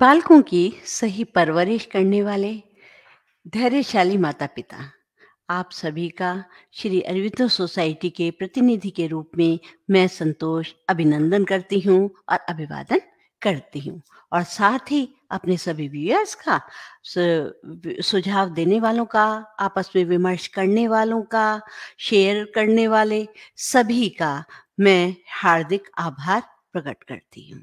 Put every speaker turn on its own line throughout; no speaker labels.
बालकों की सही परवरिश करने वाले धैर्यशाली माता पिता आप सभी का श्री अरविंदो सोसाइटी के प्रतिनिधि के रूप में मैं संतोष अभिनंदन करती हूँ और अभिवादन करती हूँ और साथ ही अपने सभी व्यूअर्स का सुझाव देने वालों का आपस में विमर्श करने वालों का शेयर करने वाले सभी का मैं हार्दिक आभार प्रकट करती हूँ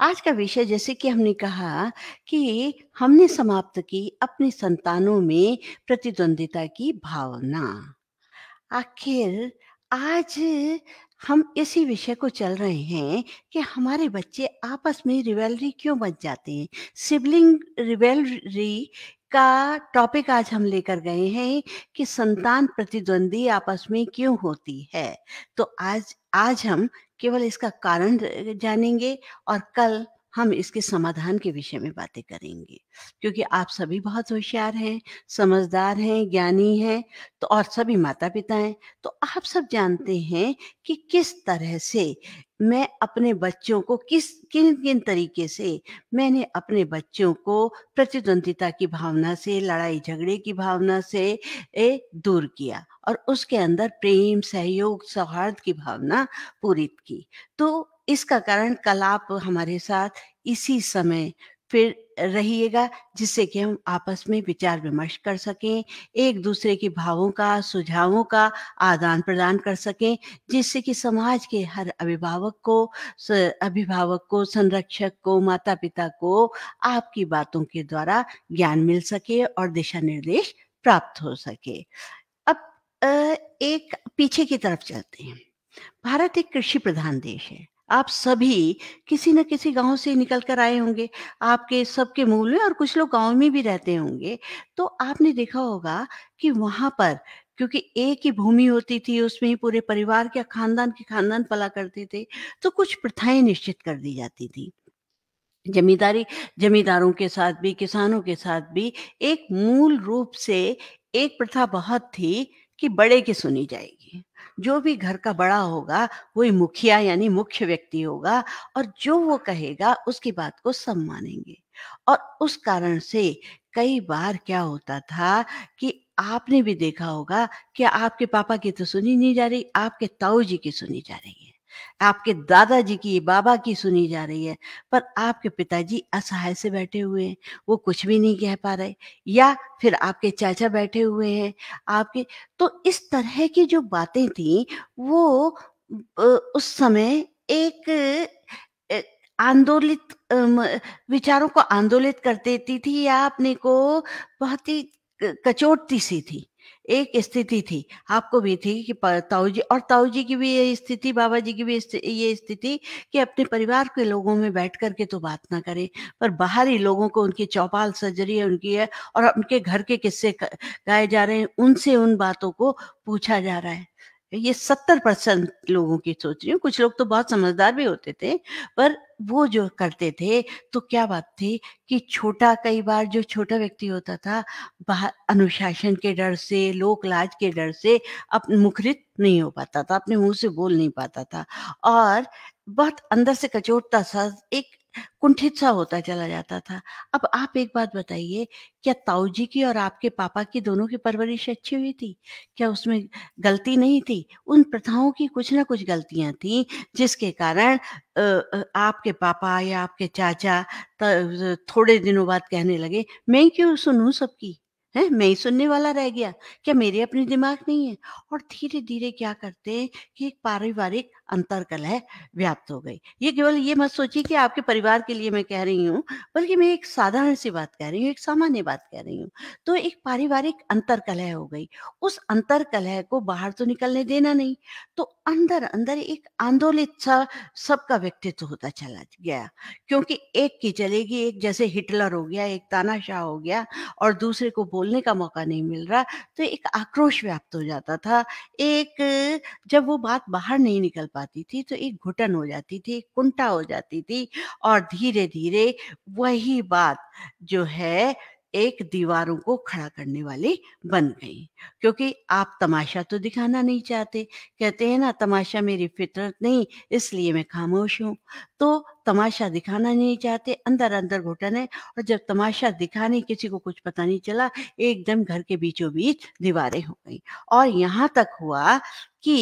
आज का विषय जैसे कि हमने कहा कि हमने समाप्त की अपने संतानों में प्रतिद्वंदिता की भावना आखिर आज हम इसी विषय को चल रहे हैं कि हमारे बच्चे आपस में रिवेलरी क्यों बच जाते हैं सिबलिंग रिवेलरी का टॉपिक आज हम लेकर गए हैं कि संतान प्रतिद्वंदी आपस में क्यों होती है तो आज आज हम केवल इसका कारण जानेंगे और कल हम इसके समाधान के विषय में बातें करेंगे क्योंकि आप सभी बहुत होशियार हैं समझदार हैं ज्ञानी हैं तो और सभी माता पिता हैं तो आप सब जानते हैं कि किस तरह से मैं अपने बच्चों को किस किन किन तरीके से मैंने अपने बच्चों को प्रतिद्वंदिता की भावना से लड़ाई झगड़े की भावना से ए, दूर किया और उसके अंदर प्रेम सहयोग सौहार्द की भावना पूरी की तो इसका कारण कल आप हमारे साथ इसी समय फिर रहिएगा जिससे कि हम आपस में विचार विमर्श कर सकें एक दूसरे के भावों का सुझावों का आदान प्रदान कर सकें जिससे कि समाज के हर अभिभावक को अभिभावक को संरक्षक को माता पिता को आपकी बातों के द्वारा ज्ञान मिल सके और दिशा निर्देश प्राप्त हो सके अब एक पीछे की तरफ चलते हैं भारत एक कृषि प्रधान देश है आप सभी किसी न किसी गांव से निकल कर आए होंगे आपके सबके मूल में और कुछ लोग गांव में भी रहते होंगे तो आपने देखा होगा कि वहां पर क्योंकि एक ही भूमि होती थी उसमें ही पूरे परिवार के खानदान के खानदान पला करते थे तो कुछ प्रथाएं निश्चित कर दी जाती थी जमींदारी जमींदारों के साथ भी किसानों के साथ भी एक मूल रूप से एक प्रथा बहुत थी कि बड़े की सुनी जाएगी जो भी घर का बड़ा होगा वही मुखिया यानी मुख्य व्यक्ति होगा और जो वो कहेगा उसकी बात को सब मानेंगे और उस कारण से कई बार क्या होता था कि आपने भी देखा होगा कि आपके पापा की तो सुनी नहीं जा रही आपके ताऊ जी की सुनी जा रही है आपके दादाजी की बाबा की सुनी जा रही है पर आपके पिताजी असहाय से बैठे हुए हैं वो कुछ भी नहीं कह पा रहे या फिर आपके चाचा बैठे हुए हैं आपके तो इस तरह की जो बातें थी वो उस समय एक आंदोलित विचारों को आंदोलित कर देती थी या अपने को बहुत ही कचोटती सी थी एक स्थिति थी आपको भी थी कि ताऊ जी और ताऊ जी की भी ये स्थिति बाबा जी की भी ये स्थिति कि अपने परिवार के लोगों में बैठ करके तो बात ना करें पर बाहरी लोगों को उनकी चौपाल सर्जरी है उनकी है और उनके घर के किस्से गाए जा रहे हैं उनसे उन बातों को पूछा जा रहा है ये सत्तर परसेंट लोगों की सोच रही हूँ कुछ लोग तो बहुत समझदार भी होते थे पर वो जो करते थे तो क्या बात थी कि छोटा कई बार जो छोटा व्यक्ति होता था बाहर अनुशासन के डर से लोक लाज के डर से अप मुखरित नहीं हो पाता था अपने मुंह से बोल नहीं पाता था और बहुत अंदर से कचोटता सा एक कुंठित सा होता चला जाता था अब आप एक बात बताइए क्या ताऊ जी की और आपके पापा की दोनों की परवरिश अच्छी हुई थी क्या उसमें गलती नहीं थी उन प्रथाओं की कुछ ना कुछ गलतियां थी जिसके कारण आपके पापा या आपके चाचा थोड़े दिनों बाद कहने लगे मैं क्यों सुनूं सबकी है मैं ही सुनने वाला रह गया क्या मेरे अपने दिमाग नहीं है और धीरे धीरे क्या करते कि एक पारिवारिक कलह व्याप्त हो गई ये केवल ये मत सोचिए कि आपके परिवार के लिए मैं कह रही हूँ बल्कि मैं एक साधारण सी बात कह रही हूँ एक सामान्य बात कह रही हूँ तो एक पारिवारिक अंतरकलह हो गई उस अंतरकलह को बाहर तो निकलने देना नहीं तो अंदर अंदर एक आंदोलित सा सबका व्यक्तित्व होता चला गया क्योंकि एक की चलेगी एक जैसे हिटलर हो गया एक तानाशाह हो गया और दूसरे को बोलने का मौका नहीं मिल रहा तो एक आक्रोश व्याप्त हो जाता था एक जब वो बात बाहर नहीं निकल पा पाती थी तो एक घुटन हो जाती थी कुंटा हो जाती थी और धीरे धीरे वही बात जो है एक दीवारों को खड़ा करने वाली बन गई क्योंकि आप तमाशा तो दिखाना नहीं चाहते कहते हैं ना तमाशा मेरी फितरत नहीं इसलिए मैं खामोश हूँ तो तमाशा दिखाना नहीं चाहते अंदर अंदर घुटन है और जब तमाशा दिखाने किसी को कुछ पता नहीं चला एकदम घर के बीचों बीच दीवारें हो गई और यहाँ तक हुआ कि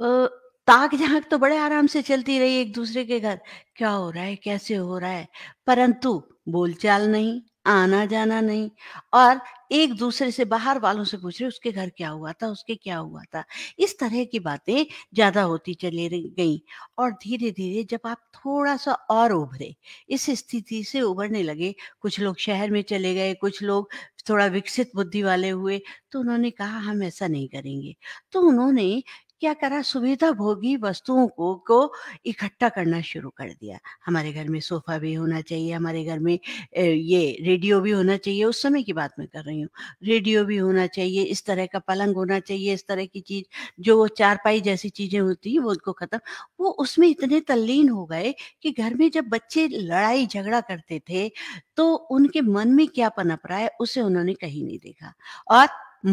ताक झांक तो बड़े आराम से चलती रही एक दूसरे के घर क्या हो रहा है कैसे हो रहा है परंतु बोलचाल नहीं आना जाना नहीं और एक दूसरे से बाहर वालों से पूछ रहे उसके घर क्या हुआ था उसके क्या हुआ था इस तरह की बातें ज्यादा होती चली गई और धीरे धीरे जब आप थोड़ा सा और उभरे इस स्थिति से उभरने लगे कुछ लोग शहर में चले गए कुछ लोग थोड़ा विकसित बुद्धि वाले हुए तो उन्होंने कहा हम ऐसा नहीं करेंगे तो उन्होंने क्या करा सुविधा भोगी वस्तुओं को को इकट्ठा करना शुरू कर दिया हमारे घर में सोफा भी होना चाहिए हमारे घर में ये रेडियो भी होना चाहिए उस समय की बात मैं कर रही हूँ रेडियो भी होना चाहिए इस तरह का पलंग होना चाहिए इस तरह की चीज जो चारपाई जैसी चीजें होती वो उनको खत्म वो उसमें इतने तल्लीन हो गए कि घर में जब बच्चे लड़ाई झगड़ा करते थे तो उनके मन में क्या पनप रहा है उसे उन्होंने कहीं नहीं देखा और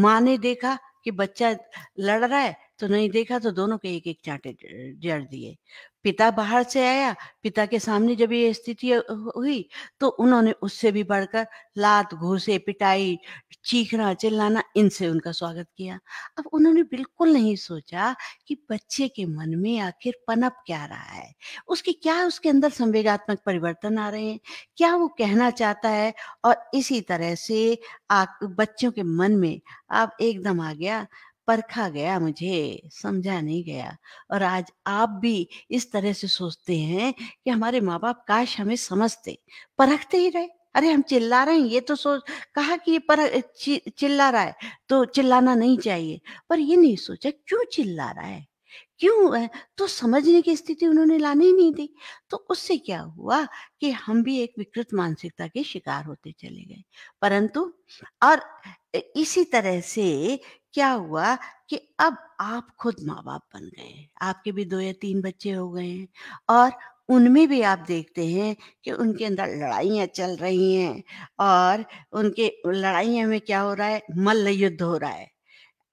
माँ ने देखा कि बच्चा लड़ रहा है तो नहीं देखा तो दोनों के एक एक चांटे जड़ दिए पिता बाहर से आया पिता के सामने जब ये स्थिति हुई तो उन्होंने उससे भी बढ़कर लात घूसे पिटाई चीखना चिल्लाना इनसे उनका स्वागत किया अब उन्होंने बिल्कुल नहीं सोचा कि बच्चे के मन में आखिर पनप क्या रहा है उसकी क्या उसके अंदर संवेगात्मक परिवर्तन आ रहे हैं क्या वो कहना चाहता है और इसी तरह से आ, बच्चों के मन में अब एकदम आ गया परखा गया मुझे समझा नहीं गया और आज आप भी इस तरह से सोचते हैं कि हमारे माँ बाप काश हमें समझते परखते ही रहे अरे हम चिल्ला रहे हैं ये तो सोच कहा कि ये पर चि, चिल्ला रहा है तो चिल्लाना नहीं चाहिए पर ये नहीं सोचा क्यों चिल्ला रहा है क्यों तो समझने की स्थिति उन्होंने लाने ही नहीं दी तो उससे क्या हुआ कि हम भी एक विकृत मानसिकता के शिकार होते चले गए परंतु और इसी तरह से क्या हुआ कि अब आप खुद माँ बाप बन गए हैं आपके भी दो या तीन बच्चे हो गए हैं और उनमें भी आप देखते हैं कि उनके अंदर लड़ाइयाँ चल रही हैं और उनके लड़ाइयों में क्या हो रहा है मल्ल युद्ध हो रहा है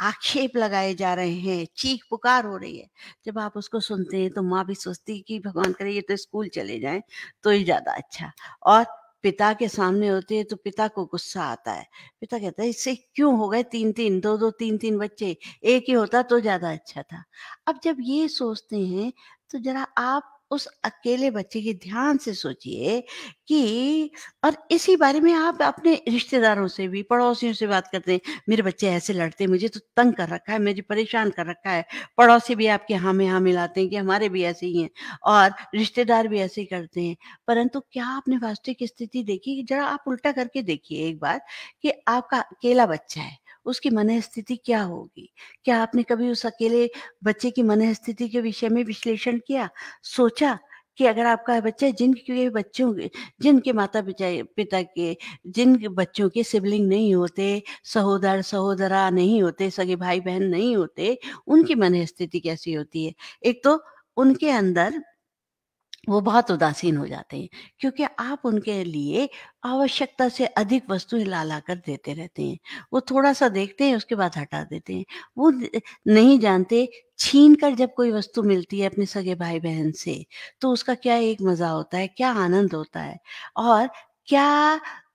आक्षेप लगाए जा रहे हैं चीख पुकार हो रही है जब आप उसको सुनते हैं तो माँ भी सोचती है कि भगवान करे ये तो स्कूल चले जाए तो ही ज़्यादा अच्छा और पिता के सामने होती है तो पिता को गुस्सा आता है पिता कहता है इससे क्यों हो गए तीन तीन दो दो तीन तीन बच्चे एक ही होता तो ज्यादा अच्छा था अब जब ये सोचते हैं तो जरा आप उस अकेले बच्चे की ध्यान से सोचिए कि और इसी बारे में आप अपने रिश्तेदारों से भी पड़ोसियों से बात करते हैं मेरे बच्चे ऐसे लड़ते हैं मुझे तो तंग कर रखा है मुझे परेशान कर रखा है पड़ोसी भी आपके हाँ में हाँ मिलाते हैं कि हमारे भी ऐसे ही हैं और रिश्तेदार भी ऐसे ही करते हैं परंतु क्या आपने वास्तविक स्थिति देखी जरा आप उल्टा करके देखिए एक बार कि आपका अकेला बच्चा है उसकी मन स्थिति क्या होगी क्या आपने कभी उस अकेले बच्चे की मन स्थिति के विषय में विश्लेषण किया सोचा कि अगर आपका बच्चा जिनके बच्चों जिनके माता पिता के जिन बच्चों के सिबलिंग नहीं होते सहोदर सहोदरा नहीं होते सगे भाई बहन नहीं होते उनकी मन स्थिति कैसी होती है एक तो उनके अंदर वो बहुत उदासीन हो जाते हैं क्योंकि आप उनके लिए आवश्यकता से अधिक वस्तुएं ला ला कर देते रहते हैं वो थोड़ा सा देखते हैं उसके बाद हटा देते हैं वो नहीं जानते छीन कर जब कोई वस्तु मिलती है अपने सगे भाई बहन से तो उसका क्या एक मज़ा होता है क्या आनंद होता है और क्या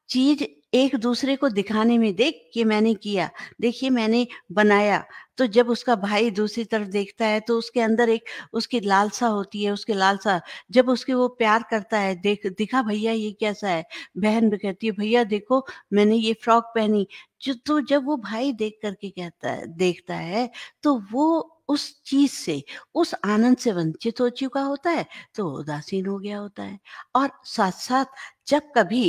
चीज़ एक दूसरे को दिखाने में देख कि मैंने किया देखिए मैंने बनाया तो जब उसका भाई दूसरी तरफ देखता है तो उसके अंदर एक उसकी लालसा होती है उसकी लालसा जब उसके वो प्यार करता है देख दिखा भैया ये कैसा है बहन भी कहती है भैया देखो मैंने ये फ्रॉक पहनी तो जब वो भाई देख करके कहता है देखता है तो वो उस चीज से उस आनंद से वंचित हो चुका होता है तो उदासीन हो गया होता है और साथ साथ जब कभी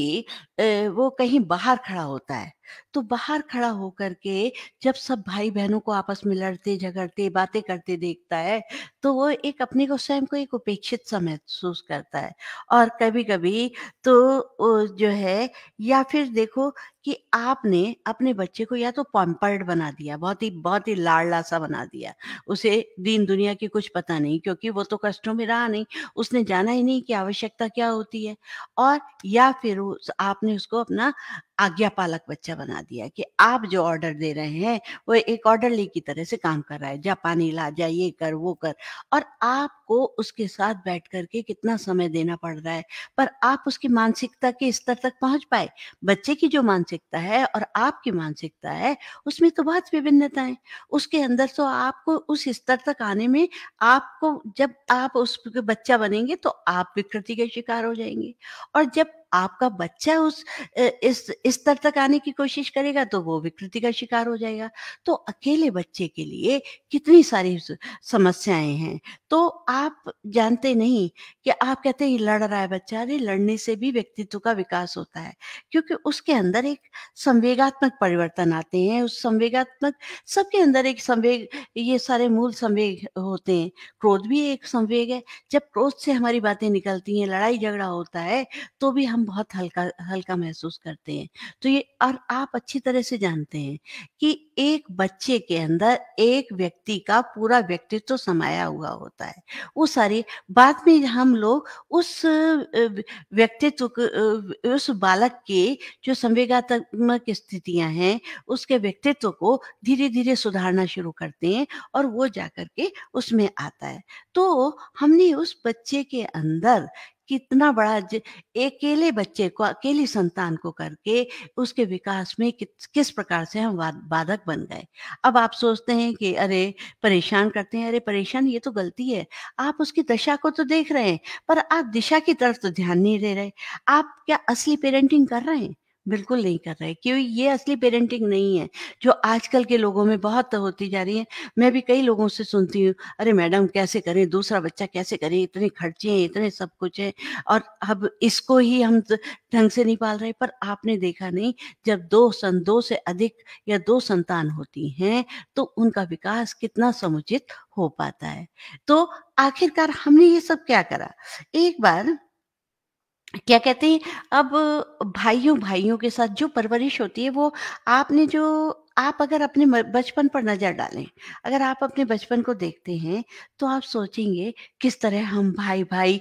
वो कहीं बाहर खड़ा होता है तो बाहर खड़ा होकर के जब सब भाई बहनों को आपस में लड़ते झगड़ते बातें करते देखता है तो वो एक अपने को स्वयं को एक उपेक्षित सा महसूस करता है और कभी कभी तो जो है या फिर देखो कि आपने अपने बच्चे को या तो पॉम्पर्ड बना दिया बहुत ही बहुत ही लाड़ला सा बना दिया उसे दीन दुनिया की कुछ पता नहीं क्योंकि वो तो कष्टों में रहा नहीं उसने जाना ही नहीं कि आवश्यकता क्या होती है और या फिर उस, आपने उसको अपना आज्ञा पालक बच्चा बना दिया कि आप जो ऑर्डर दे रहे हैं वो एक ऑर्डरली की तरह से काम कर रहा है जा पानी ला जा ये कर वो कर और आपको उसके साथ बैठ करके कितना समय देना पड़ रहा है पर आप उसकी मानसिकता के स्तर तक पहुंच पाए बच्चे की जो मानसिकता है और आपकी मानसिकता है उसमें तो बहुत विभिन्नता है उसके अंदर तो आपको उस स्तर तक आने में आपको जब आप उसके बच्चा बनेंगे तो आप विकृति के शिकार हो जाएंगे और जब आपका बच्चा उस इस स्तर तक आने की कोशिश करेगा तो वो विकृति का शिकार हो जाएगा तो अकेले बच्चे के लिए कितनी सारी समस्याएं हैं तो आप जानते नहीं कि आप कहते हैं लड़ रहा है बच्चा अरे लड़ने से भी व्यक्तित्व का विकास होता है क्योंकि उसके अंदर एक संवेगात्मक परिवर्तन आते हैं उस संवेगात्मक सबके अंदर एक संवेग ये सारे मूल संवेग होते हैं क्रोध भी एक संवेग है जब क्रोध से हमारी बातें निकलती हैं लड़ाई झगड़ा होता है तो भी हम बहुत हल्का हल्का महसूस करते हैं तो ये और आप अच्छी तरह से जानते हैं कि एक बच्चे के अंदर एक व्यक्ति का पूरा व्यक्तित्व तो समाया हुआ होता है वो सारी बाद में हम लोग उस व्यक्तित्व उस बालक के जो संवेगात्मक स्थितियां हैं उसके व्यक्तित्व को धीरे धीरे सुधारना शुरू करते हैं और वो जाकर के उसमें आता है तो हमने उस बच्चे के अंदर कितना बड़ा अकेले बच्चे को अकेली संतान को करके उसके विकास में कि, किस प्रकार से हम बाधक बन गए अब आप सोचते हैं कि अरे परेशान करते हैं अरे परेशान ये तो गलती है आप उसकी दशा को तो देख रहे हैं पर आप दिशा की तरफ तो ध्यान नहीं दे रहे आप क्या असली पेरेंटिंग कर रहे हैं बिल्कुल नहीं कर रहे क्यों ये असली पेरेंटिंग नहीं है जो आजकल के लोगों में बहुत होती जा रही है मैं भी कई लोगों से सुनती हूँ अरे मैडम कैसे करें दूसरा बच्चा कैसे करें इतने खर्चे हैं इतने सब कुछ है और अब इसको ही हम ढंग से नहीं पाल रहे पर आपने देखा नहीं जब दो सन दो से अधिक या दो संतान होती हैं तो उनका विकास कितना समुचित हो पाता है तो आखिरकार हमने ये सब क्या करा एक बार क्या कहते हैं अब भाइयों भाइयों के साथ जो परवरिश होती है वो आपने जो आप अगर अपने बचपन पर नज़र डालें अगर आप अपने बचपन को देखते हैं तो आप सोचेंगे किस तरह हम भाई भाई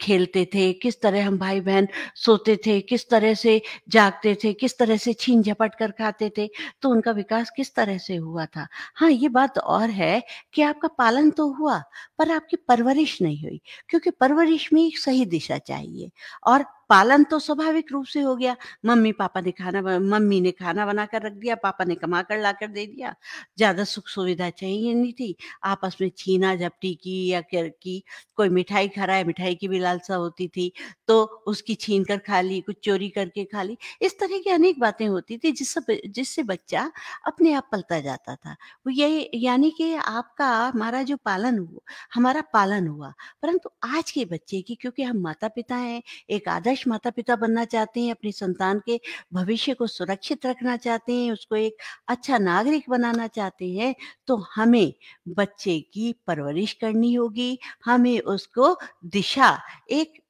खेलते थे किस तरह हम भाई बहन सोते थे किस तरह से जागते थे किस तरह से छीन झपट कर खाते थे तो उनका विकास किस तरह से हुआ था हाँ ये बात और है कि आपका पालन तो हुआ पर आपकी परवरिश नहीं हुई क्योंकि परवरिश में एक सही दिशा चाहिए और पालन तो स्वाभाविक रूप से हो गया मम्मी पापा ने खाना मम्मी ने खाना बना कर रख दिया पापा ने कमा कर ला कर दे दिया ज्यादा सुख सुविधा चाहिए नहीं थी आपस में छीना झपटी की या कर की कोई मिठाई खा रहा है मिठाई की भी लालसा होती थी तो उसकी छीन कर खा ली कुछ चोरी करके खा ली इस तरह की अनेक बातें होती थी जिससे जिससे बच्चा अपने आप पलता जाता था वो यही यानी कि आपका हमारा जो पालन हुआ हमारा पालन हुआ परंतु आज के बच्चे की क्योंकि हम माता पिता हैं एक आदर्श आदर्श माता पिता बनना चाहते हैं अपनी संतान के भविष्य को सुरक्षित रखना चाहते हैं उसको एक अच्छा नागरिक बनाना चाहते हैं तो हमें बच्चे की परवरिश करनी होगी हमें उसको दिशा एक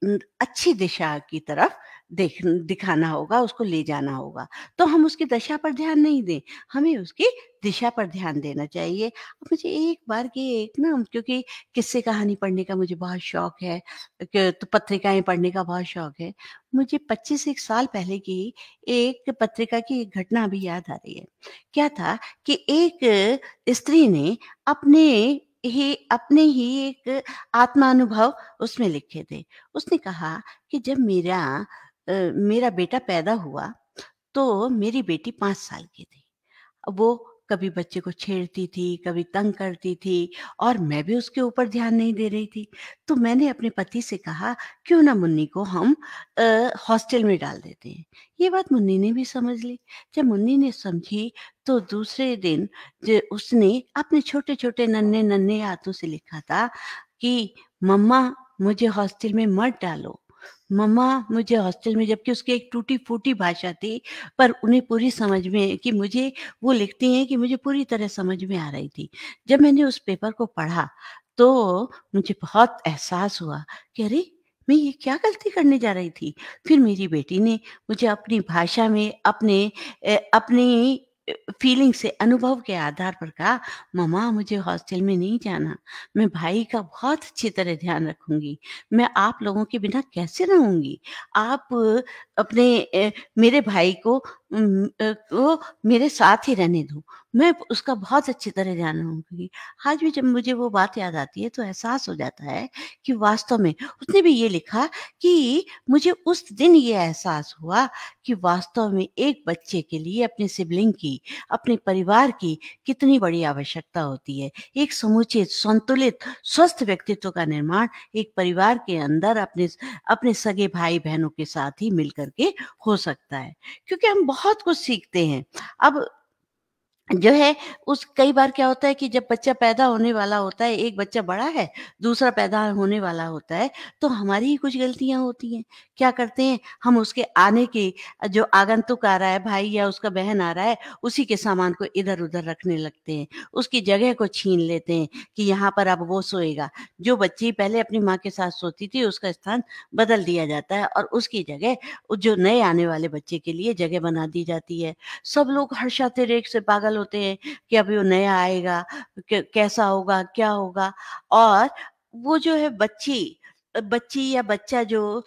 अच्छी दिशा की तरफ देख दिखाना होगा उसको ले जाना होगा तो हम उसकी दशा पर ध्यान नहीं दें हमें उसकी दिशा पर ध्यान देना चाहिए अब मुझे एक बार की एक ना क्योंकि किस्से कहानी पढ़ने का मुझे बहुत शौक है तो पत्रिकाएं पढ़ने का बहुत शौक है मुझे पच्चीस एक साल पहले की एक पत्रिका की एक घटना अभी याद आ रही है क्या था कि एक स्त्री ने अपने ही अपने ही एक आत्मानुभव उसमें लिखे थे उसने कहा कि जब मेरा मेरा बेटा पैदा हुआ तो मेरी बेटी पाँच साल की थी वो कभी बच्चे को छेड़ती थी कभी तंग करती थी और मैं भी उसके ऊपर ध्यान नहीं दे रही थी तो मैंने अपने पति से कहा क्यों ना मुन्नी को हम हॉस्टल में डाल देते हैं ये बात मुन्नी ने भी समझ ली जब मुन्नी ने समझी तो दूसरे दिन जो उसने अपने छोटे छोटे नन्हे नन्हे हाथों से लिखा था कि मम्मा मुझे हॉस्टल में मत डालो मम्मा मुझे हॉस्टल में जबकि उसकी एक टूटी फूटी भाषा थी पर उन्हें पूरी समझ में कि मुझे वो लिखती हैं कि मुझे पूरी तरह समझ में आ रही थी जब मैंने उस पेपर को पढ़ा तो मुझे बहुत एहसास हुआ कि अरे मैं ये क्या गलती करने जा रही थी फिर मेरी बेटी ने मुझे अपनी भाषा में अपने अपनी फीलिंग से अनुभव के आधार पर कहा ममा मुझे हॉस्टल में नहीं जाना मैं भाई का बहुत अच्छी तरह ध्यान रखूंगी मैं आप लोगों के बिना कैसे रहूंगी आप अपने मेरे भाई को को मेरे साथ ही रहने दो मैं उसका बहुत अच्छी तरह रखूंगी आज भी जब मुझे वो बात याद आती है तो एहसास हो जाता है कि वास्तव में उसने भी ये लिखा कि मुझे उस दिन ये एहसास हुआ कि वास्तव में एक बच्चे के लिए अपने सिबलिंग की अपने परिवार की कितनी बड़ी आवश्यकता होती है एक समुचित संतुलित स्वस्थ व्यक्तित्व का निर्माण एक परिवार के अंदर अपने अपने सगे भाई बहनों के साथ ही मिलकर करके हो सकता है क्योंकि हम बहुत कुछ सीखते हैं अब जो है उस कई बार क्या होता है कि जब बच्चा पैदा होने वाला होता है एक बच्चा बड़ा है दूसरा पैदा होने वाला होता है तो हमारी ही कुछ गलतियां होती हैं क्या करते हैं हम उसके आने के जो आगंतुक आ रहा है भाई या उसका बहन आ रहा है उसी के सामान को इधर उधर रखने लगते हैं उसकी जगह को छीन लेते हैं कि यहाँ पर अब वो सोएगा जो बच्ची पहले अपनी माँ के साथ सोती थी उसका स्थान बदल दिया जाता है और उसकी जगह जो नए आने वाले बच्चे के लिए जगह बना दी जाती है सब लोग हर्षातिरेक से पागल पागल होते हैं कि अभी वो नया आएगा कैसा होगा क्या होगा और वो जो है बच्ची बच्ची या बच्चा जो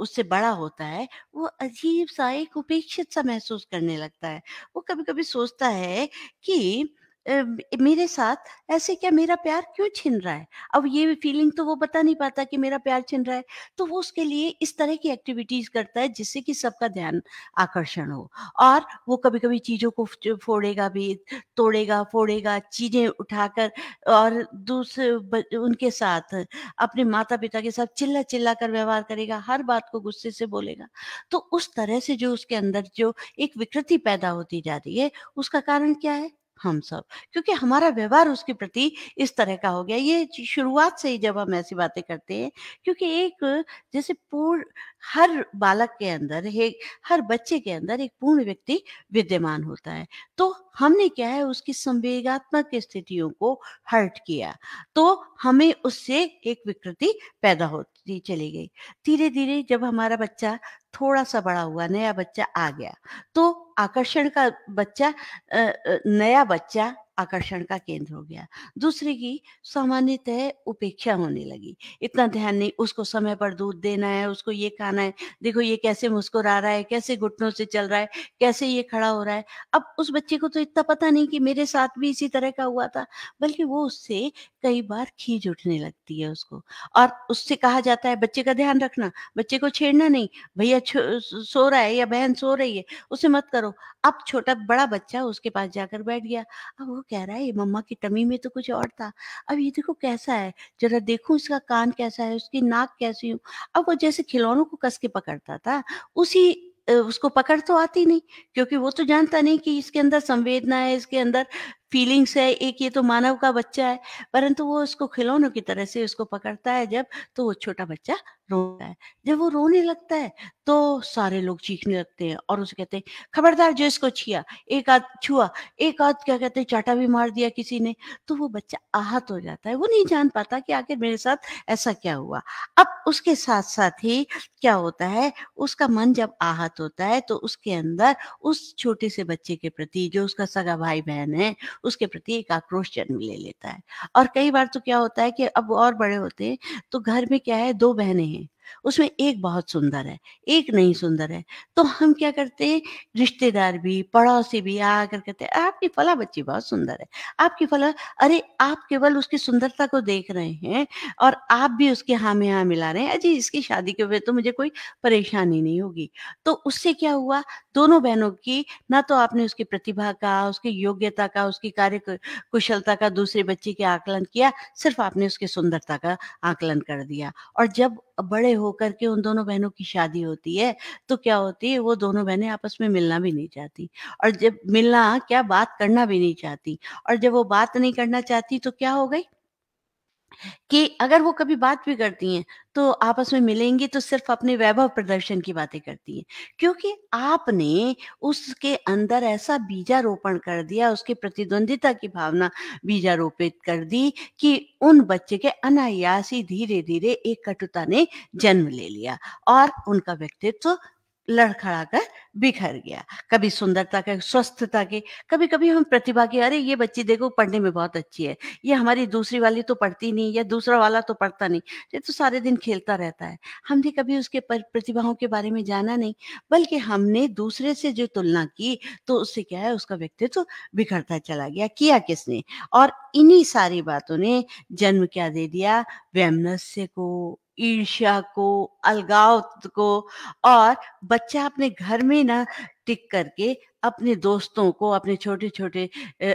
उससे बड़ा होता है वो अजीब सा एक उपेक्षित सा महसूस करने लगता है वो कभी कभी सोचता है कि मेरे साथ ऐसे क्या मेरा प्यार क्यों छिन रहा है अब ये फीलिंग तो वो बता नहीं पाता कि मेरा प्यार छिन रहा है तो वो उसके लिए इस तरह की एक्टिविटीज करता है जिससे कि सबका ध्यान आकर्षण हो और वो कभी कभी चीज़ों को फोड़ेगा भी तोड़ेगा फोड़ेगा चीज़ें उठाकर और दूसरे उनके साथ अपने माता पिता के साथ चिल्ला चिल्ला कर व्यवहार करेगा हर बात को गुस्से से बोलेगा तो उस तरह से जो उसके अंदर जो एक विकृति पैदा होती जा रही है उसका कारण क्या है हम सब क्योंकि हमारा व्यवहार उसके प्रति इस तरह का हो गया ये शुरुआत से ही जब हम ऐसी बातें करते हैं क्योंकि एक जैसे पूर्ण हर बालक के अंदर एक हर बच्चे के अंदर एक पूर्ण व्यक्ति विद्यमान होता है तो हमने क्या है उसकी संवेगात्मक स्थितियों को हर्ट किया तो हमें उससे एक विकृति पैदा होती चली गई धीरे धीरे जब हमारा बच्चा थोड़ा सा बड़ा हुआ नया बच्चा आ गया तो आकर्षण का बच्चा नया बच्चा आकर्षण का केंद्र हो गया दूसरे की सामान्यतः उपेक्षा होने लगी इतना ध्यान नहीं उसको समय पर दूध देना है उसको ये खाना है देखो ये कैसे मुस्कुरा रहा है कैसे घुटनों से चल रहा है कैसे ये खड़ा हो रहा है अब उस बच्चे को तो इतना पता नहीं कि मेरे साथ भी इसी तरह का हुआ था बल्कि वो उससे कई बार खींच उठने लगती है उसको और उससे कहा जाता है बच्चे का ध्यान रखना बच्चे को छेड़ना नहीं भैया सो रहा है या बहन सो रही है उसे मत करो अब छोटा बड़ा बच्चा उसके पास जाकर बैठ गया अब वो कह रहा है ये मम्मा की टमी में तो कुछ और था अब ये देखो कैसा है जरा देखो इसका कान कैसा है उसकी नाक कैसी हूँ अब वो जैसे खिलौनों को कस के पकड़ता था उसी उसको पकड़ तो आती नहीं क्योंकि वो तो जानता नहीं कि इसके अंदर संवेदना है इसके अंदर फीलिंग्स है एक ये तो मानव का बच्चा है परंतु वो उसको खिलौनों की तरह से उसको पकड़ता है जब तो वो छोटा बच्चा रोता है जब वो रोने लगता है तो सारे लोग चीखने लगते हैं और उसे कहते हैं खबरदार जो इसको छिया एक हाथ छुआ एक हाथ क्या कहते हैं चाटा भी मार दिया किसी ने तो वो बच्चा आहत हो जाता है वो नहीं जान पाता कि आखिर मेरे साथ ऐसा क्या हुआ अब उसके साथ साथ ही क्या होता है उसका मन जब आहत होता है तो उसके अंदर उस छोटे से बच्चे के प्रति जो उसका सगा भाई बहन है उसके प्रति एक आक्रोश जन्म ले लेता है और कई बार तो क्या होता है कि अब और बड़े होते हैं तो घर में क्या है दो बहनें हैं उसमें एक बहुत सुंदर है एक नहीं सुंदर है तो हम क्या करते हैं रिश्तेदार भी पड़ोसी भी आकर कहते हैं आपकी फला बच्ची बहुत सुंदर है आपकी फला अरे आप केवल उसकी सुंदरता को देख रहे हैं और आप भी उसके हाँ में हाँ मिला रहे हैं अजी इसकी शादी के वजह तो मुझे कोई परेशानी नहीं होगी तो उससे क्या हुआ दोनों बहनों की ना तो आपने उसकी प्रतिभा का उसकी योग्यता का उसकी कार्य कुशलता का दूसरे बच्चे के आकलन किया सिर्फ आपने उसकी सुंदरता का आकलन कर दिया और जब बड़े होकर के उन दोनों बहनों की शादी होती है तो क्या होती है वो दोनों बहनें आपस में मिलना भी नहीं चाहती और जब मिलना क्या बात करना भी नहीं चाहती और जब वो बात नहीं करना चाहती तो क्या हो गई कि अगर वो कभी बात भी करती हैं तो आपस में मिलेंगी तो सिर्फ अपने वैभव प्रदर्शन की बातें करती हैं क्योंकि आपने उसके अंदर ऐसा बीजारोपण कर दिया उसके प्रतिद्वंदिता की भावना बीजारोपित कर दी कि उन बच्चे के अनायास ही धीरे धीरे एक कटुता ने जन्म ले लिया और उनका व्यक्तित्व लड़खड़ा कर बिखर गया कभी सुंदरता के स्वस्थता के कभी कभी हम प्रतिभा के अरे ये बच्ची देखो पढ़ने में बहुत अच्छी है ये हमारी दूसरी वाली तो पढ़ती नहीं या दूसरा वाला तो पढ़ता नहीं ये तो सारे दिन खेलता रहता है हमने कभी उसके प्रतिभाओं के बारे में जाना नहीं बल्कि हमने दूसरे से जो तुलना की तो उससे क्या है उसका व्यक्तित्व तो बिखरता चला गया किया किसने और इन्हीं सारी बातों ने जन्म क्या दे दिया वैमनस्य को ईर्ष्या को अलगाव को और बच्चा अपने घर में ना टिक करके अपने दोस्तों को अपने छोटे छोटे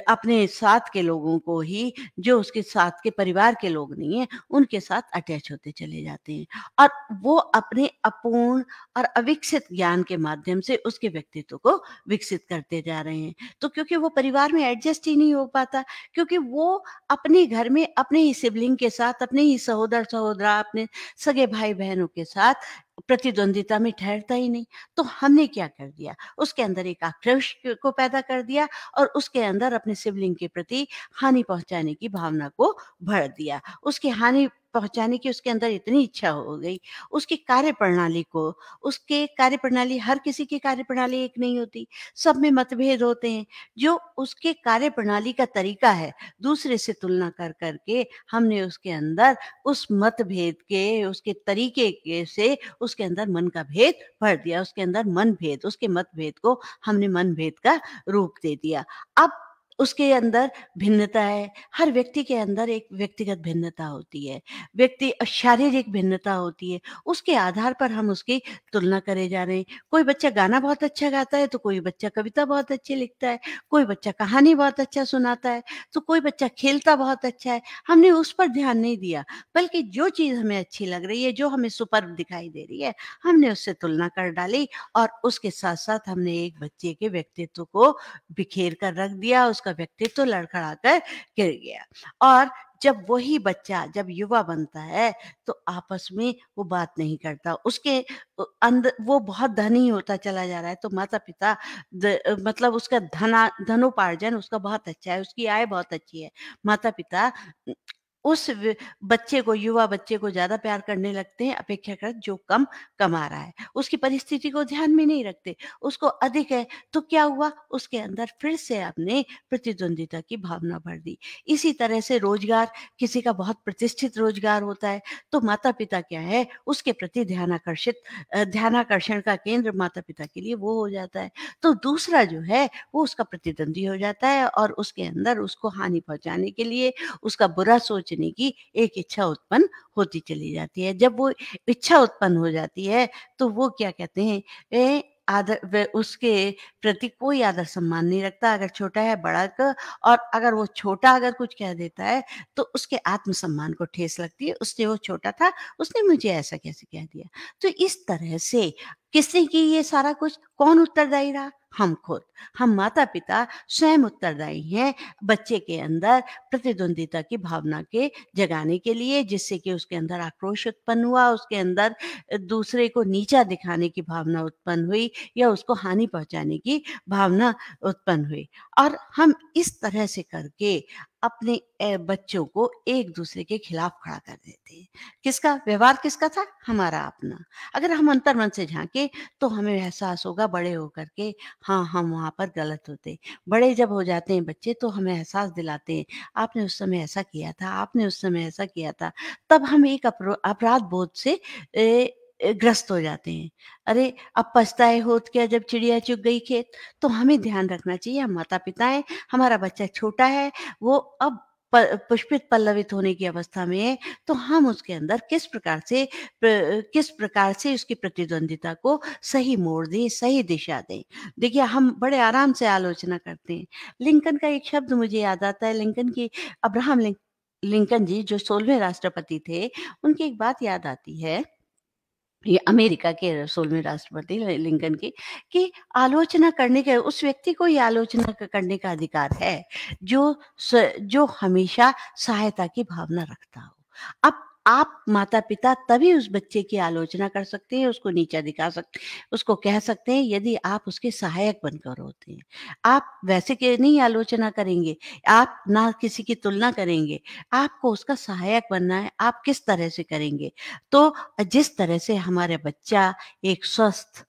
अपने साथ के लोगों को ही जो उसके साथ के परिवार के लोग नहीं है उनके साथ अटैच होते चले जाते हैं और वो अपने अपूर्ण और अविकसित ज्ञान के माध्यम से उसके व्यक्तित्व को विकसित करते जा रहे हैं तो क्योंकि वो परिवार में एडजस्ट ही नहीं हो पाता क्योंकि वो अपने घर में अपने ही सिबलिंग के साथ अपने ही सहोदर सहोदरा अपने सगे भाई बहनों के साथ प्रतिद्वंदिता में ठहरता ही नहीं तो हमने क्या कर दिया उसके अंदर एक आक्रोश को पैदा कर दिया और उसके अंदर अपने शिवलिंग के प्रति हानि पहुंचाने की भावना को भर दिया उसकी हानि पहुंचाने की उसके अंदर इतनी इच्छा हो गई उसकी कार्य प्रणाली को उसके कार्य प्रणाली हर किसी की कार्य प्रणाली एक नहीं होती सब में मतभेद होते हैं जो उसके कार्य प्रणाली का तरीका है दूसरे से तुलना कर करके हमने उसके अंदर उस मतभेद के उसके तरीके के से उसके अंदर मन का भेद भर दिया उसके अंदर मन भेद उसके मतभेद को हमने मन भेद का रूप दे दिया अब उसके अंदर भिन्नता है हर व्यक्ति के अंदर एक व्यक्तिगत भिन्नता होती है व्यक्ति शारीरिक भिन्नता होती है उसके आधार पर हम उसकी तुलना करे जा रहे हैं कोई बच्चा गाना बहुत अच्छा गाता है तो कोई बच्चा कविता बहुत अच्छी लिखता है कोई बच्चा कहानी बहुत अच्छा सुनाता है तो कोई बच्चा खेलता बहुत अच्छा है हमने उस पर ध्यान नहीं दिया बल्कि जो चीज़ हमें अच्छी लग रही है जो हमें सुपर दिखाई दे रही है हमने उससे तुलना कर डाली और उसके साथ साथ हमने एक बच्चे के व्यक्तित्व को बिखेर कर रख दिया उसका तो व्यक्तित्व तो कर गिर गया और जब वही बच्चा जब युवा बनता है तो आपस में वो बात नहीं करता उसके अंदर वो बहुत धनी होता चला जा रहा है तो माता पिता मतलब उसका धना धनोपार्जन उसका बहुत अच्छा है उसकी आय बहुत अच्छी है माता पिता उस बच्चे को युवा बच्चे को ज्यादा प्यार करने लगते हैं अपेक्षाकृत जो कम कमा रहा है उसकी परिस्थिति को ध्यान में नहीं रखते उसको अधिक है तो क्या हुआ उसके अंदर फिर से आपने प्रतिद्वंदिता की भावना भर दी इसी तरह से रोजगार किसी का बहुत प्रतिष्ठित रोजगार होता है तो माता पिता क्या है उसके प्रति ध्यान आकर्षित ध्यान आकर्षण का केंद्र माता पिता के लिए वो हो जाता है तो दूसरा जो है वो उसका प्रतिद्वंदी हो जाता है और उसके अंदर उसको हानि पहुंचाने के लिए उसका बुरा सोच सोचने की एक इच्छा उत्पन्न होती चली जाती है जब वो इच्छा उत्पन्न हो जाती है तो वो क्या कहते हैं आदर उसके प्रति कोई आदर सम्मान नहीं रखता अगर छोटा है बड़ा का और अगर वो छोटा अगर कुछ कह देता है तो उसके आत्मसम्मान को ठेस लगती है उसने वो छोटा था उसने मुझे ऐसा कैसे कह दिया तो इस तरह से किसने की ये सारा कुछ कौन उत्तरदायी रहा हम खुद हम माता पिता स्वयं उत्तरदायी हैं बच्चे के अंदर प्रतिद्वंदिता की भावना के जगाने के लिए जिससे कि उसके अंदर आक्रोश उत्पन्न हुआ उसके अंदर दूसरे को नीचा दिखाने की भावना उत्पन्न हुई या उसको हानि पहुंचाने की भावना उत्पन्न हुई और हम इस तरह से करके अपने बच्चों को एक दूसरे के खिलाफ खड़ा कर देते हैं किसका व्यवहार किसका था हमारा अपना अगर हम अंतर मन से झांके तो हमें एहसास होगा बड़े होकर के हाँ हम वहाँ पर गलत होते बड़े जब हो जाते हैं बच्चे तो हमें एहसास दिलाते हैं आपने उस समय ऐसा किया था आपने उस समय ऐसा किया था तब हम एक अपराध बोध से ए, ग्रस्त हो जाते हैं अरे अब पछताए हो तो क्या जब चिड़िया चुग गई खेत तो हमें ध्यान रखना चाहिए हम माता पिता है हमारा बच्चा छोटा है वो अब पुष्पित पल्लवित होने की अवस्था में है तो हम उसके अंदर किस प्रकार से किस प्रकार से उसकी प्रतिद्वंदिता को सही मोड़ दें सही दिशा दें देखिए हम बड़े आराम से आलोचना करते हैं लिंकन का एक शब्द मुझे याद आता है लिंकन की अब्राहम लिंकन जी जो सोलवें राष्ट्रपति थे उनकी एक बात याद आती है ये अमेरिका के रसोल में राष्ट्रपति लिंकन की कि आलोचना करने के उस व्यक्ति को ये आलोचना करने का अधिकार है जो जो हमेशा सहायता की भावना रखता हो अब आप माता पिता तभी उस बच्चे की आलोचना कर सकते हैं उसको नीचा दिखा सकते उसको कह सकते हैं यदि आप उसके सहायक बनकर होते हैं आप वैसे के नहीं आलोचना करेंगे आप ना किसी की तुलना करेंगे आपको उसका सहायक बनना है आप किस तरह से करेंगे तो जिस तरह से हमारे बच्चा एक स्वस्थ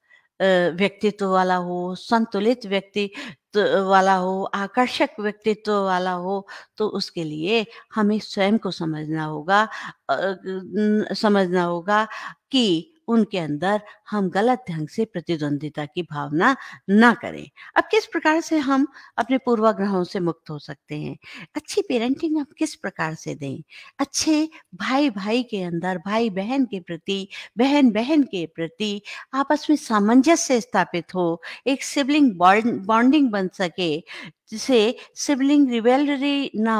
व्यक्तित्व वाला हो संतुलित व्यक्ति तो वाला हो आकर्षक व्यक्तित्व वाला हो तो उसके लिए हमें स्वयं को समझना होगा समझना होगा कि उनके अंदर हम गलत ढंग से प्रतिद्वंदिता की भावना ना करें अब किस प्रकार से हम अपने पूर्वाग्रहों से मुक्त हो सकते हैं अच्छी पेरेंटिंग हम किस प्रकार से दें अच्छे भाई भाई के अंदर भाई बहन के प्रति बहन बहन के प्रति आपस में सामंजस्य स्थापित हो एक सिबलिंग बॉन्डिंग बन सके जिसे सिबलिंग रिवेलरी ना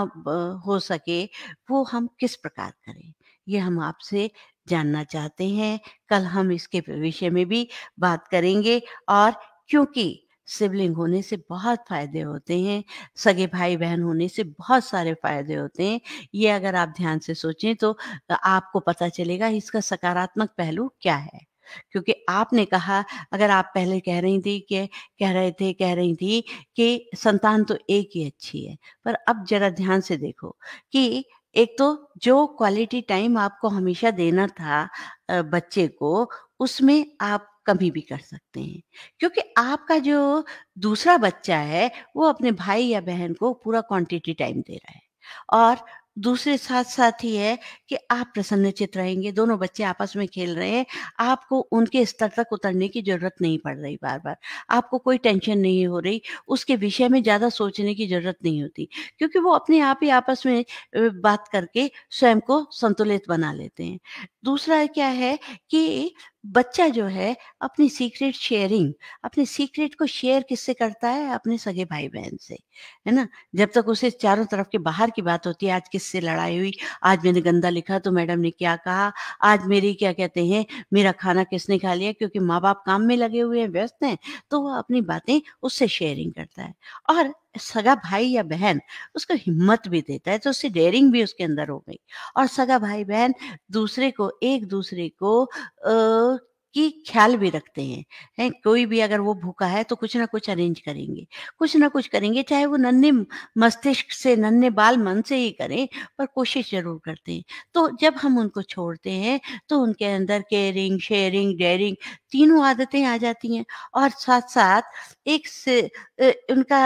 हो सके वो हम किस प्रकार करें ये हम आपसे जानना चाहते हैं कल हम इसके विषय में भी बात करेंगे और क्योंकि सिबलिंग होने से बहुत फायदे होते हैं सगे भाई बहन होने से बहुत सारे फायदे होते हैं ये अगर आप ध्यान से सोचें तो आपको पता चलेगा इसका सकारात्मक पहलू क्या है क्योंकि आपने कहा अगर आप पहले कह रही थी कि कह रहे थे कह रही थी कि संतान तो एक ही अच्छी है पर अब जरा ध्यान से देखो कि एक तो जो क्वालिटी टाइम आपको हमेशा देना था बच्चे को उसमें आप कमी भी कर सकते हैं क्योंकि आपका जो दूसरा बच्चा है वो अपने भाई या बहन को पूरा क्वांटिटी टाइम दे रहा है और दूसरे साथ साथ ही है कि आप प्रसन्नचित रहेंगे दोनों बच्चे आपस में खेल रहे हैं आपको उनके स्तर तक उतरने की जरूरत नहीं पड़ रही बार बार आपको कोई टेंशन नहीं हो रही उसके विषय में ज्यादा सोचने की जरूरत नहीं होती क्योंकि वो अपने आप ही आपस में बात करके स्वयं को संतुलित बना लेते हैं दूसरा क्या है कि बच्चा जो है अपनी सीक्रेट शेयरिंग अपने सीक्रेट को शेयर किससे करता है अपने सगे भाई बहन से है ना जब तक उसे चारों तरफ के बाहर की बात होती है आज किससे लड़ाई हुई आज मैंने गंदा लिखा तो मैडम ने क्या कहा आज मेरी क्या कहते हैं मेरा खाना किसने खा लिया क्योंकि माँ बाप काम में लगे हुए हैं व्यस्त हैं तो वह अपनी बातें उससे शेयरिंग करता है और सगा भाई या बहन उसको हिम्मत भी देता है तो उससे डेयरिंग भी उसके अंदर हो गई और सगा भाई बहन दूसरे को एक दूसरे को आ, की ख्याल भी रखते हैं है कोई भी अगर वो भूखा है तो कुछ ना कुछ अरेंज करेंगे कुछ ना कुछ करेंगे चाहे वो नन्हे मस्तिष्क से नन्हे बाल मन से ही करें पर कोशिश जरूर करते हैं तो जब हम उनको छोड़ते हैं तो उनके अंदर केयरिंग शेयरिंग डेयरिंग तीनों आदतें आ जाती हैं और साथ साथ एक से उनका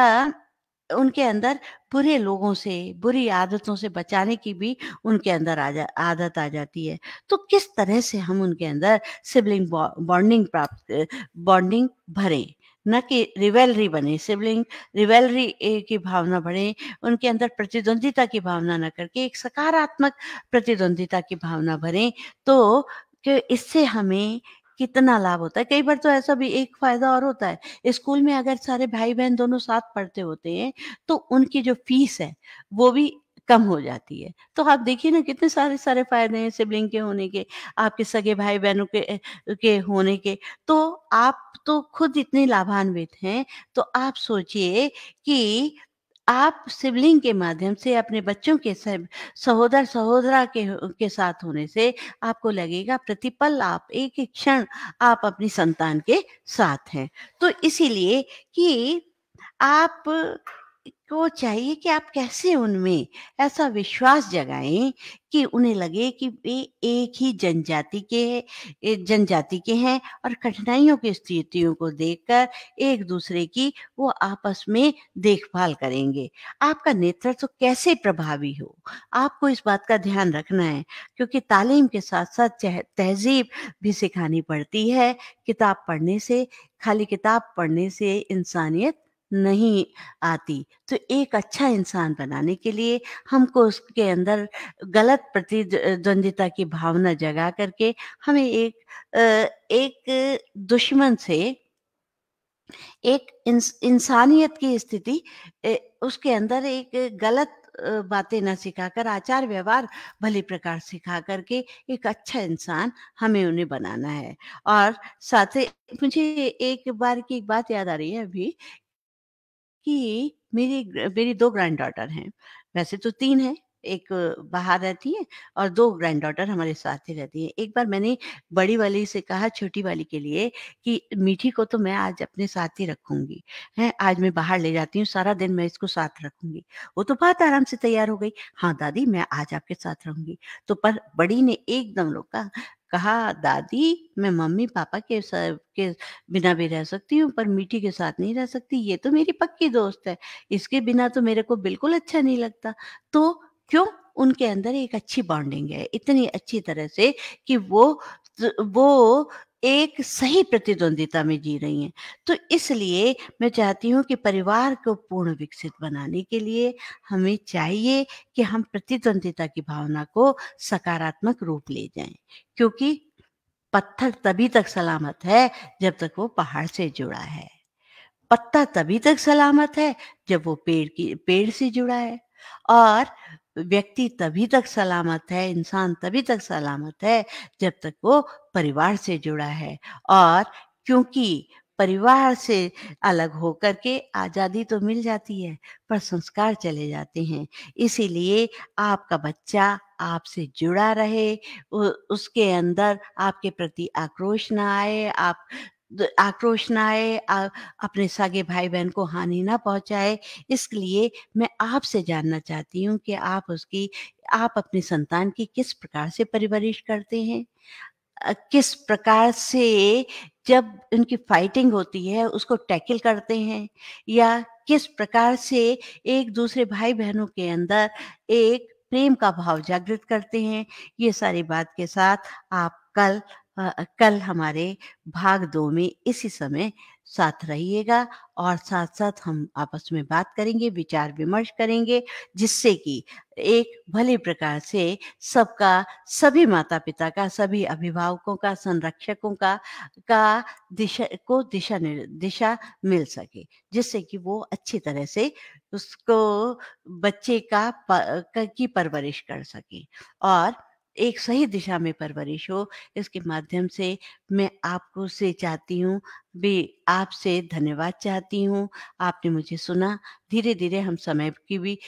उनके अंदर बुरे लोगों से बुरी आदतों से बचाने की भी उनके अंदर आ जा आदत आ जाती है तो किस तरह से हम उनके अंदर सिबलिंग बॉन्डिंग प्राप्त बॉन्डिंग भरें न कि रिवेलरी बने सिबलिंग रिवेलरी की भावना बढ़े उनके अंदर प्रतिद्वंदिता की भावना न करके एक सकारात्मक प्रतिद्वंदिता की भावना भरें तो इससे हमें कितना लाभ होता है कई बार तो ऐसा भी एक फायदा और होता है स्कूल में अगर सारे भाई बहन दोनों साथ पढ़ते होते हैं तो उनकी जो फीस है वो भी कम हो जाती है तो आप देखिए ना कितने सारे सारे फायदे हैं सिबलिंग के होने के आपके सगे भाई बहनों के के होने के तो आप तो खुद इतने लाभान्वित हैं तो आप सोचिए कि आप सिबलिंग के माध्यम से अपने बच्चों के सहोदर सहोदरा के के साथ होने से आपको लगेगा प्रतिपल आप एक एक क्षण आप अपनी संतान के साथ हैं तो इसीलिए कि आप तो चाहिए कि आप कैसे उनमें ऐसा विश्वास जगाएं कि उन्हें लगे कि वे एक ही जनजाति के जनजाति के हैं और कठिनाइयों की स्थितियों को देखकर एक दूसरे की वो आपस में देखभाल करेंगे आपका नेतृत्व कैसे प्रभावी हो आपको इस बात का ध्यान रखना है क्योंकि तालीम के साथ साथ तहजीब भी सिखानी पड़ती है किताब पढ़ने से खाली किताब पढ़ने से इंसानियत नहीं आती तो एक अच्छा इंसान बनाने के लिए हमको उसके अंदर गलत प्रतिद्वंदिता की भावना जगा करके हमें एक एक दुश्मन से एक इंसानियत की स्थिति उसके अंदर एक गलत बातें ना सिखाकर आचार व्यवहार भली प्रकार सिखा करके एक अच्छा इंसान हमें उन्हें बनाना है और साथ ही मुझे एक बार की एक बात याद आ रही है अभी कि मेरी मेरी दो ग्रैंड डॉटर हैं वैसे तो तीन है एक बाहर रहती है और दो ग्रैंड डॉटर हमारे साथ ही रहती है एक बार मैंने बड़ी वाली से कहा छोटी वाली के लिए कि मीठी को तो मैं आज अपने साथ ही रखूंगी है आज मैं बाहर ले जाती हूँ सारा दिन मैं इसको साथ रखूंगी वो तो बहुत आराम से तैयार हो गई हाँ दादी मैं आज आपके साथ रहूंगी तो पर बड़ी ने एकदम रोका कहा दादी मैं मम्मी पापा के साथ के बिना भी रह सकती हूँ पर मीठी के साथ नहीं रह सकती ये तो मेरी पक्की दोस्त है इसके बिना तो मेरे को बिल्कुल अच्छा नहीं लगता तो क्यों उनके अंदर एक अच्छी बॉन्डिंग है इतनी अच्छी तरह से कि वो वो एक सही प्रतिद्वंदिता में जी रही हैं तो इसलिए मैं चाहती हूँ कि परिवार को पूर्ण विकसित बनाने के लिए हमें चाहिए कि हम प्रतिद्वंदिता की भावना को सकारात्मक रूप ले जाएं क्योंकि पत्थर तभी तक सलामत है जब तक वो पहाड़ से जुड़ा है पत्ता तभी तक सलामत है जब वो पेड़ की पेड़ से जुड़ा है और व्यक्ति तभी तक सलामत है इंसान तभी तक सलामत है जब तक वो परिवार से जुड़ा है और क्योंकि परिवार से अलग हो करके आज़ादी तो मिल जाती है पर संस्कार चले जाते हैं इसीलिए आपका बच्चा आपसे जुड़ा रहे उसके अंदर आपके प्रति आक्रोश ना आए आप आक्रोश ना आए अपने सगे भाई बहन को हानि ना पहुंचाए इसलिए मैं आपसे जानना चाहती हूँ कि आप उसकी आप अपने संतान की किस प्रकार से परवरिश करते हैं किस प्रकार से जब उनकी फाइटिंग होती है उसको टैकल करते हैं या किस प्रकार से एक दूसरे भाई बहनों के अंदर एक प्रेम का भाव जागृत करते हैं ये सारी बात के साथ आप कल कल हमारे भाग दो में इसी समय साथ रहिएगा और साथ साथ हम आपस में बात करेंगे विचार विमर्श करेंगे जिससे कि एक भले प्रकार से सबका सभी माता पिता का सभी अभिभावकों का संरक्षकों का का दिशा को दिशा दिशा मिल सके जिससे कि वो अच्छी तरह से उसको बच्चे का, का की परवरिश कर सके और एक सही दिशा में परवरिश हो इसके माध्यम से मैं आपको से चाहती हूँ भी आपसे धन्यवाद चाहती हूँ आपने मुझे सुना धीरे धीरे हम समय की भी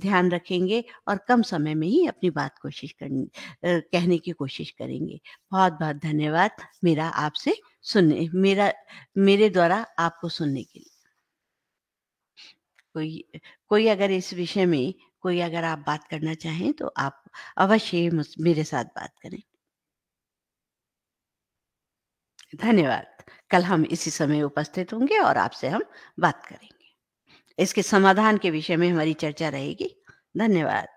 ध्यान रखेंगे और कम समय में ही अपनी बात कोशिश करनी कहने की कोशिश करेंगे बहुत बहुत धन्यवाद मेरा आपसे सुनने मेरा मेरे द्वारा आपको सुनने के लिए कोई कोई अगर इस विषय में कोई अगर आप बात करना चाहें तो आप अवश्य मेरे साथ बात करें धन्यवाद कल हम इसी समय उपस्थित होंगे और आपसे हम बात करेंगे इसके समाधान के विषय में हमारी चर्चा रहेगी धन्यवाद